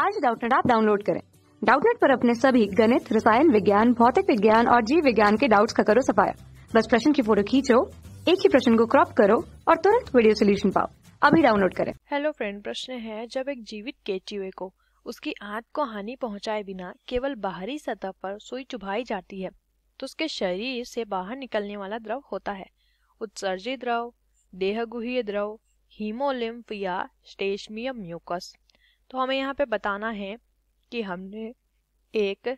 आज डाउटनेट आप डाउनलोड करें डाउटनेट पर अपने सभी गणित रसायन विज्ञान भौतिक विज्ञान और जीव विज्ञान के डाउट्स का करो सफाया बस प्रश्न की फोटो खींचो एक ही प्रश्न को क्रॉप करो और तुरंत वीडियो सोल्यूशन पाओ अभी डाउनलोड करें हेलो फ्रेंड प्रश्न है जब एक जीवित केचुए को उसकी आंत को हानि पहुंचाए बिना केवल बाहरी सतह पर सुई चुभाई जाती है तो उसके शरीर से बाहर निकलने वाला द्रव होता है उत्सर्जित द्रव देहगुहीय द्रव हीमोलिम्फ या स्टेशमियम म्यूकस तो हमें यहाँ पे बताना है कि हमने एक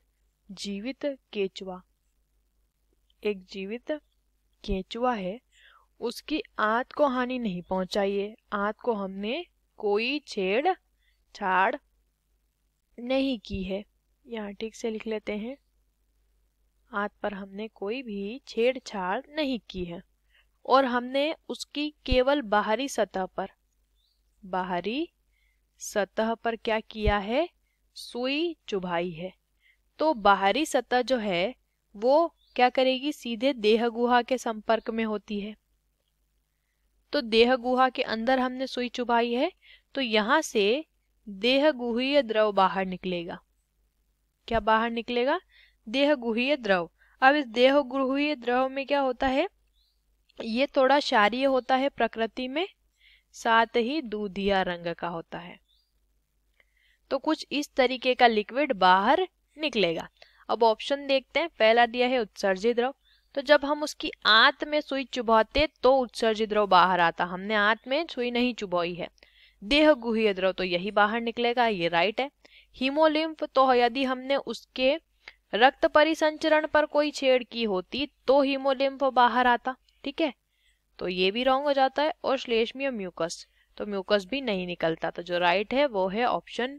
जीवित केचुआ एक जीवित केचुआ है उसकी आंत को हानि नहीं है आंत को हमने कोई छेड़ छाड़ नहीं की है यहाँ ठीक से लिख लेते हैं आंत पर हमने कोई भी छेड़छाड़ नहीं की है और हमने उसकी केवल बाहरी सतह पर बाहरी सतह पर क्या किया है सुई चुभाई है तो बाहरी सतह जो है वो क्या करेगी सीधे देह गुहा के संपर्क में होती है तो देह गुहा के अंदर हमने सुई चुभाई है तो यहां से देह गुहीय द्रव बाहर निकलेगा क्या बाहर निकलेगा देह गुहीय द्रव अब इस देह गुहीय द्रव में क्या होता है ये थोड़ा शारीय होता है प्रकृति में साथ ही दूधिया रंग का होता है तो कुछ इस तरीके का लिक्विड बाहर निकलेगा अब ऑप्शन देखते हैं पहला दिया है उत्सर्जित द्रव तो जब हम उसकी आंत में सुई चुभाते तो उत्सर्जित द्रव बाहर आता हमने आंत में सुई नहीं चुभाई है देह गुह्य द्रव तो यही बाहर निकलेगा ये राइट है हीमोलिम्फ तो यदि हमने उसके रक्त परिसंचरण पर कोई छेड़ की होती तो हीमोलिम्फ बाहर आता ठीक है तो ये भी रॉन्ग हो जाता है और श्लेष्मीय म्यूकस तो म्यूकस भी नहीं निकलता तो जो राइट है वो है ऑप्शन